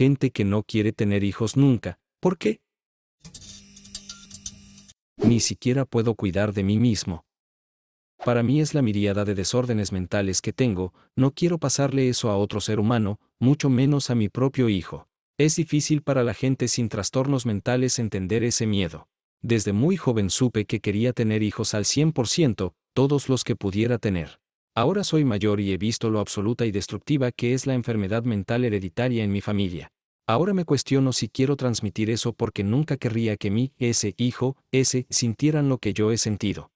gente que no quiere tener hijos nunca. ¿Por qué? Ni siquiera puedo cuidar de mí mismo. Para mí es la miríada de desórdenes mentales que tengo, no quiero pasarle eso a otro ser humano, mucho menos a mi propio hijo. Es difícil para la gente sin trastornos mentales entender ese miedo. Desde muy joven supe que quería tener hijos al 100%, todos los que pudiera tener. Ahora soy mayor y he visto lo absoluta y destructiva que es la enfermedad mental hereditaria en mi familia. Ahora me cuestiono si quiero transmitir eso porque nunca querría que mi, ese hijo, ese, sintieran lo que yo he sentido.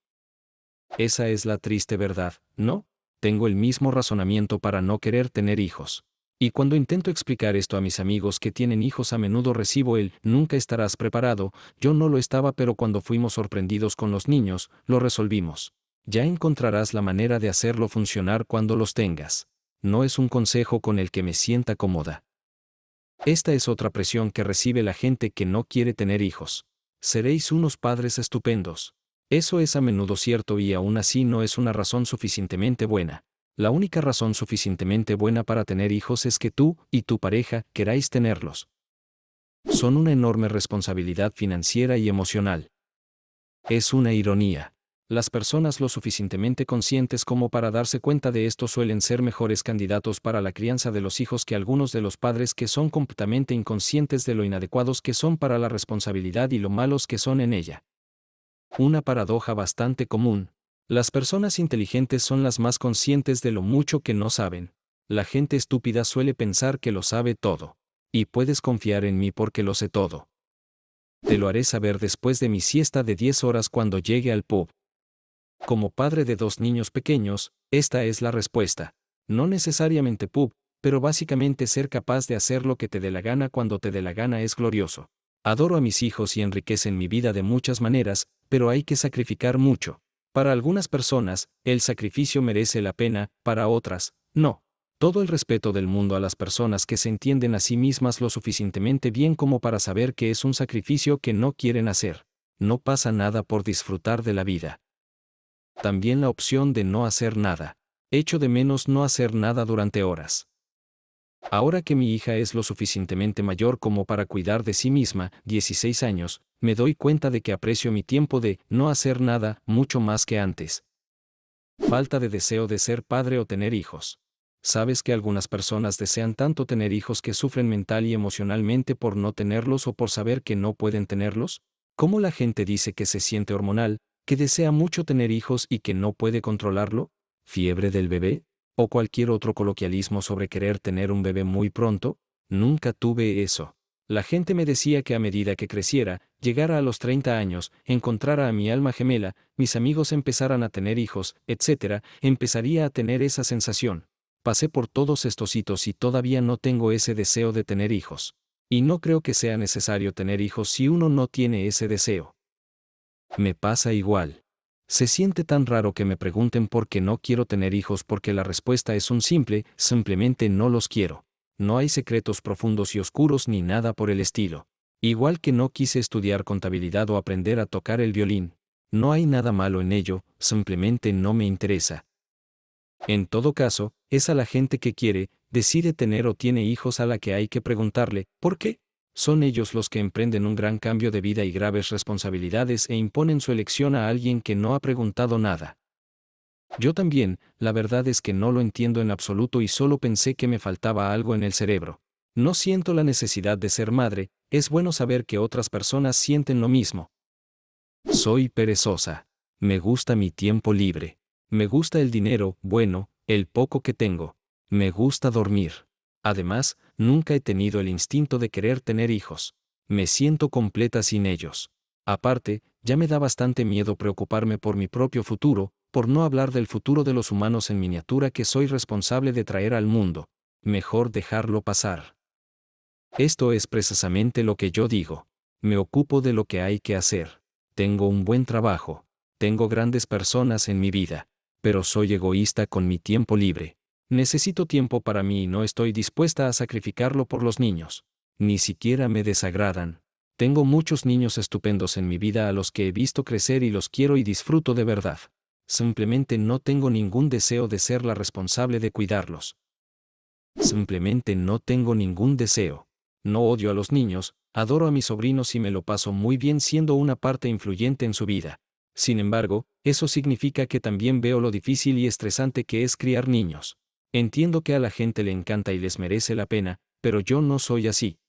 Esa es la triste verdad, ¿no? Tengo el mismo razonamiento para no querer tener hijos. Y cuando intento explicar esto a mis amigos que tienen hijos a menudo recibo el nunca estarás preparado, yo no lo estaba pero cuando fuimos sorprendidos con los niños, lo resolvimos. Ya encontrarás la manera de hacerlo funcionar cuando los tengas. No es un consejo con el que me sienta cómoda. Esta es otra presión que recibe la gente que no quiere tener hijos. Seréis unos padres estupendos. Eso es a menudo cierto y aún así no es una razón suficientemente buena. La única razón suficientemente buena para tener hijos es que tú y tu pareja queráis tenerlos. Son una enorme responsabilidad financiera y emocional. Es una ironía. Las personas lo suficientemente conscientes como para darse cuenta de esto suelen ser mejores candidatos para la crianza de los hijos que algunos de los padres que son completamente inconscientes de lo inadecuados que son para la responsabilidad y lo malos que son en ella. Una paradoja bastante común. Las personas inteligentes son las más conscientes de lo mucho que no saben. La gente estúpida suele pensar que lo sabe todo. Y puedes confiar en mí porque lo sé todo. Te lo haré saber después de mi siesta de 10 horas cuando llegue al pub. Como padre de dos niños pequeños, esta es la respuesta. No necesariamente pub, pero básicamente ser capaz de hacer lo que te dé la gana cuando te dé la gana es glorioso. Adoro a mis hijos y enriquecen mi vida de muchas maneras, pero hay que sacrificar mucho. Para algunas personas, el sacrificio merece la pena, para otras, no. Todo el respeto del mundo a las personas que se entienden a sí mismas lo suficientemente bien como para saber que es un sacrificio que no quieren hacer. No pasa nada por disfrutar de la vida también la opción de no hacer nada. Echo de menos no hacer nada durante horas. Ahora que mi hija es lo suficientemente mayor como para cuidar de sí misma, 16 años, me doy cuenta de que aprecio mi tiempo de no hacer nada mucho más que antes. Falta de deseo de ser padre o tener hijos. Sabes que algunas personas desean tanto tener hijos que sufren mental y emocionalmente por no tenerlos o por saber que no pueden tenerlos? ¿Cómo la gente dice que se siente hormonal, que desea mucho tener hijos y que no puede controlarlo, fiebre del bebé, o cualquier otro coloquialismo sobre querer tener un bebé muy pronto, nunca tuve eso. La gente me decía que a medida que creciera, llegara a los 30 años, encontrara a mi alma gemela, mis amigos empezaran a tener hijos, etc., empezaría a tener esa sensación. Pasé por todos estos hitos y todavía no tengo ese deseo de tener hijos. Y no creo que sea necesario tener hijos si uno no tiene ese deseo. Me pasa igual. Se siente tan raro que me pregunten por qué no quiero tener hijos porque la respuesta es un simple, simplemente no los quiero. No hay secretos profundos y oscuros ni nada por el estilo. Igual que no quise estudiar contabilidad o aprender a tocar el violín. No hay nada malo en ello, simplemente no me interesa. En todo caso, es a la gente que quiere, decide tener o tiene hijos a la que hay que preguntarle, ¿por qué? son ellos los que emprenden un gran cambio de vida y graves responsabilidades e imponen su elección a alguien que no ha preguntado nada. Yo también, la verdad es que no lo entiendo en absoluto y solo pensé que me faltaba algo en el cerebro. No siento la necesidad de ser madre, es bueno saber que otras personas sienten lo mismo. Soy perezosa. Me gusta mi tiempo libre. Me gusta el dinero, bueno, el poco que tengo. Me gusta dormir. Además, nunca he tenido el instinto de querer tener hijos. Me siento completa sin ellos. Aparte, ya me da bastante miedo preocuparme por mi propio futuro, por no hablar del futuro de los humanos en miniatura que soy responsable de traer al mundo. Mejor dejarlo pasar. Esto es precisamente lo que yo digo. Me ocupo de lo que hay que hacer. Tengo un buen trabajo. Tengo grandes personas en mi vida. Pero soy egoísta con mi tiempo libre. Necesito tiempo para mí y no estoy dispuesta a sacrificarlo por los niños. Ni siquiera me desagradan. Tengo muchos niños estupendos en mi vida a los que he visto crecer y los quiero y disfruto de verdad. Simplemente no tengo ningún deseo de ser la responsable de cuidarlos. Simplemente no tengo ningún deseo. No odio a los niños, adoro a mis sobrinos y me lo paso muy bien siendo una parte influyente en su vida. Sin embargo, eso significa que también veo lo difícil y estresante que es criar niños. Entiendo que a la gente le encanta y les merece la pena, pero yo no soy así.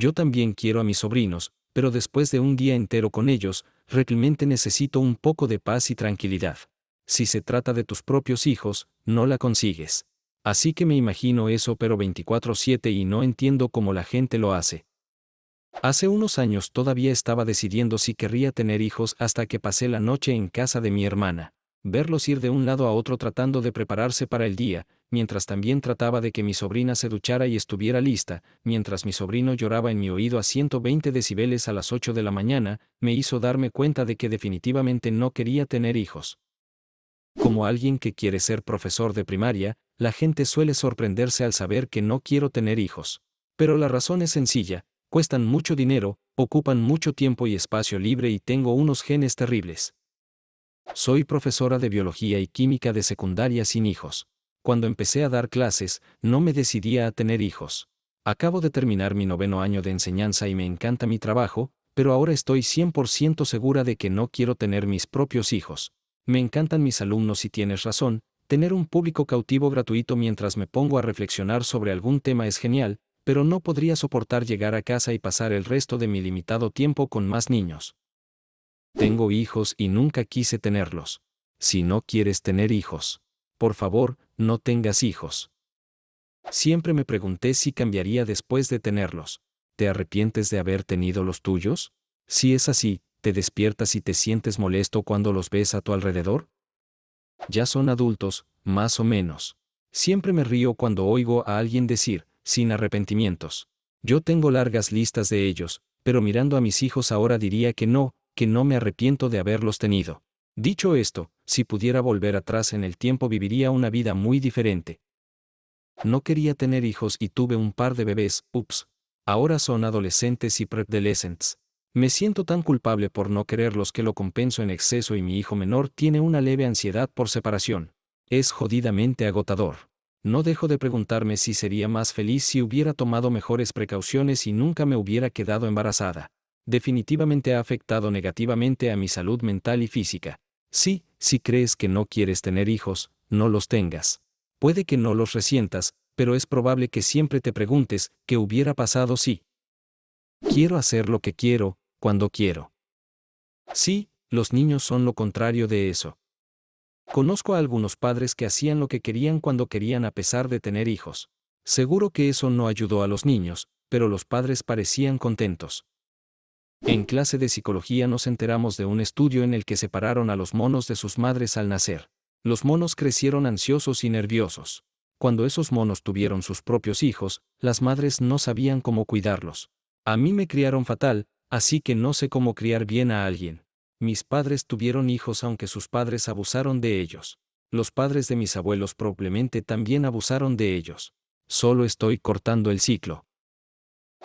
Yo también quiero a mis sobrinos, pero después de un día entero con ellos, realmente necesito un poco de paz y tranquilidad. Si se trata de tus propios hijos, no la consigues. Así que me imagino eso pero 24/7 y no entiendo cómo la gente lo hace. Hace unos años todavía estaba decidiendo si querría tener hijos hasta que pasé la noche en casa de mi hermana verlos ir de un lado a otro tratando de prepararse para el día, mientras también trataba de que mi sobrina se duchara y estuviera lista, mientras mi sobrino lloraba en mi oído a 120 decibeles a las 8 de la mañana, me hizo darme cuenta de que definitivamente no quería tener hijos. Como alguien que quiere ser profesor de primaria, la gente suele sorprenderse al saber que no quiero tener hijos. Pero la razón es sencilla, cuestan mucho dinero, ocupan mucho tiempo y espacio libre y tengo unos genes terribles. Soy profesora de biología y química de secundaria sin hijos. Cuando empecé a dar clases, no me decidía a tener hijos. Acabo de terminar mi noveno año de enseñanza y me encanta mi trabajo, pero ahora estoy 100% segura de que no quiero tener mis propios hijos. Me encantan mis alumnos y tienes razón, tener un público cautivo gratuito mientras me pongo a reflexionar sobre algún tema es genial, pero no podría soportar llegar a casa y pasar el resto de mi limitado tiempo con más niños. Tengo hijos y nunca quise tenerlos. Si no quieres tener hijos, por favor, no tengas hijos. Siempre me pregunté si cambiaría después de tenerlos. ¿Te arrepientes de haber tenido los tuyos? Si es así, ¿te despiertas y te sientes molesto cuando los ves a tu alrededor? Ya son adultos, más o menos. Siempre me río cuando oigo a alguien decir, sin arrepentimientos. Yo tengo largas listas de ellos, pero mirando a mis hijos ahora diría que no, que no me arrepiento de haberlos tenido. Dicho esto, si pudiera volver atrás en el tiempo viviría una vida muy diferente. No quería tener hijos y tuve un par de bebés, ups. Ahora son adolescentes y preadolescents. Me siento tan culpable por no quererlos que lo compenso en exceso y mi hijo menor tiene una leve ansiedad por separación. Es jodidamente agotador. No dejo de preguntarme si sería más feliz si hubiera tomado mejores precauciones y nunca me hubiera quedado embarazada definitivamente ha afectado negativamente a mi salud mental y física. Sí, si crees que no quieres tener hijos, no los tengas. Puede que no los resientas, pero es probable que siempre te preguntes qué hubiera pasado si. Quiero hacer lo que quiero, cuando quiero. Sí, los niños son lo contrario de eso. Conozco a algunos padres que hacían lo que querían cuando querían a pesar de tener hijos. Seguro que eso no ayudó a los niños, pero los padres parecían contentos. En clase de psicología nos enteramos de un estudio en el que separaron a los monos de sus madres al nacer. Los monos crecieron ansiosos y nerviosos. Cuando esos monos tuvieron sus propios hijos, las madres no sabían cómo cuidarlos. A mí me criaron fatal, así que no sé cómo criar bien a alguien. Mis padres tuvieron hijos aunque sus padres abusaron de ellos. Los padres de mis abuelos probablemente también abusaron de ellos. Solo estoy cortando el ciclo.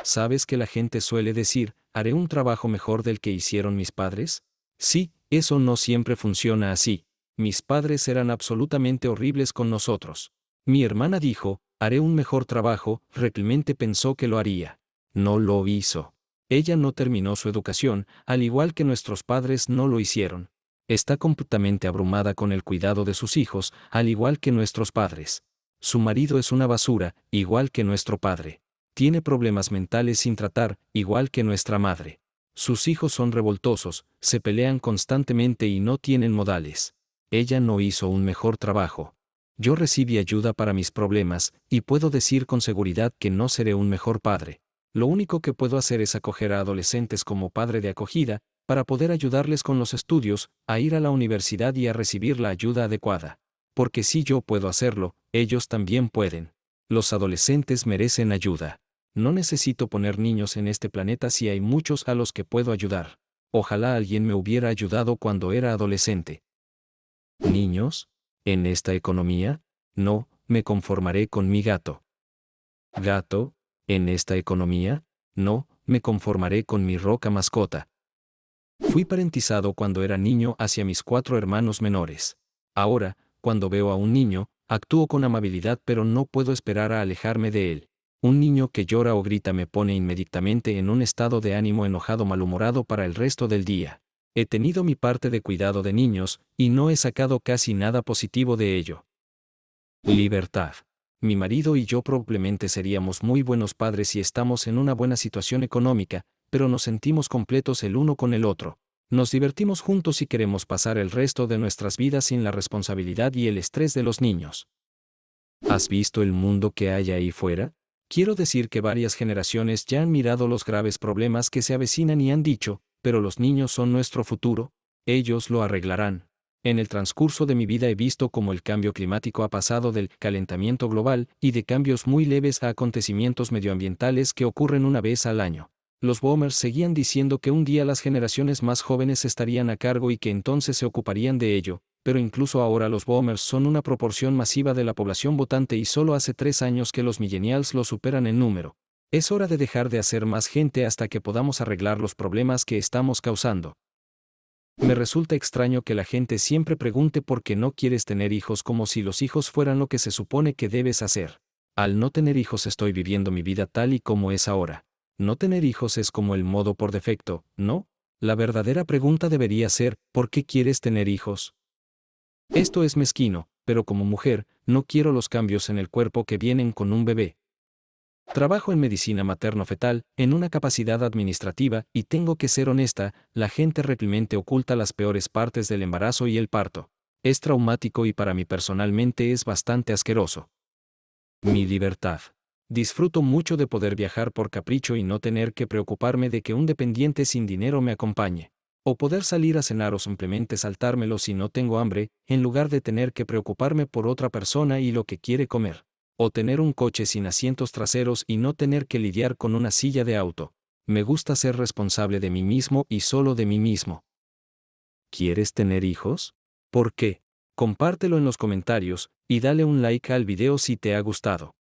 ¿Sabes que la gente suele decir, haré un trabajo mejor del que hicieron mis padres? Sí, eso no siempre funciona así. Mis padres eran absolutamente horribles con nosotros. Mi hermana dijo, haré un mejor trabajo, realmente pensó que lo haría. No lo hizo. Ella no terminó su educación, al igual que nuestros padres no lo hicieron. Está completamente abrumada con el cuidado de sus hijos, al igual que nuestros padres. Su marido es una basura, igual que nuestro padre tiene problemas mentales sin tratar, igual que nuestra madre. Sus hijos son revoltosos, se pelean constantemente y no tienen modales. Ella no hizo un mejor trabajo. Yo recibí ayuda para mis problemas y puedo decir con seguridad que no seré un mejor padre. Lo único que puedo hacer es acoger a adolescentes como padre de acogida, para poder ayudarles con los estudios, a ir a la universidad y a recibir la ayuda adecuada. Porque si yo puedo hacerlo, ellos también pueden. Los adolescentes merecen ayuda. No necesito poner niños en este planeta si hay muchos a los que puedo ayudar. Ojalá alguien me hubiera ayudado cuando era adolescente. ¿Niños? ¿En esta economía? No, me conformaré con mi gato. ¿Gato? ¿En esta economía? No, me conformaré con mi roca mascota. Fui parentizado cuando era niño hacia mis cuatro hermanos menores. Ahora, cuando veo a un niño, actúo con amabilidad pero no puedo esperar a alejarme de él. Un niño que llora o grita me pone inmediatamente en un estado de ánimo enojado malhumorado para el resto del día. He tenido mi parte de cuidado de niños, y no he sacado casi nada positivo de ello. Libertad. Mi marido y yo probablemente seríamos muy buenos padres si estamos en una buena situación económica, pero nos sentimos completos el uno con el otro. Nos divertimos juntos y queremos pasar el resto de nuestras vidas sin la responsabilidad y el estrés de los niños. ¿Has visto el mundo que hay ahí fuera? Quiero decir que varias generaciones ya han mirado los graves problemas que se avecinan y han dicho, pero los niños son nuestro futuro, ellos lo arreglarán. En el transcurso de mi vida he visto cómo el cambio climático ha pasado del calentamiento global y de cambios muy leves a acontecimientos medioambientales que ocurren una vez al año. Los boomers seguían diciendo que un día las generaciones más jóvenes estarían a cargo y que entonces se ocuparían de ello, pero incluso ahora los bombers son una proporción masiva de la población votante y solo hace tres años que los millennials lo superan en número. Es hora de dejar de hacer más gente hasta que podamos arreglar los problemas que estamos causando. Me resulta extraño que la gente siempre pregunte por qué no quieres tener hijos como si los hijos fueran lo que se supone que debes hacer. Al no tener hijos estoy viviendo mi vida tal y como es ahora. No tener hijos es como el modo por defecto, ¿no? La verdadera pregunta debería ser, ¿por qué quieres tener hijos? Esto es mezquino, pero como mujer, no quiero los cambios en el cuerpo que vienen con un bebé. Trabajo en medicina materno-fetal, en una capacidad administrativa, y tengo que ser honesta, la gente replemente oculta las peores partes del embarazo y el parto. Es traumático y para mí personalmente es bastante asqueroso. Mi libertad. Disfruto mucho de poder viajar por capricho y no tener que preocuparme de que un dependiente sin dinero me acompañe. O poder salir a cenar o simplemente saltármelo si no tengo hambre, en lugar de tener que preocuparme por otra persona y lo que quiere comer. O tener un coche sin asientos traseros y no tener que lidiar con una silla de auto. Me gusta ser responsable de mí mismo y solo de mí mismo. ¿Quieres tener hijos? ¿Por qué? Compártelo en los comentarios y dale un like al video si te ha gustado.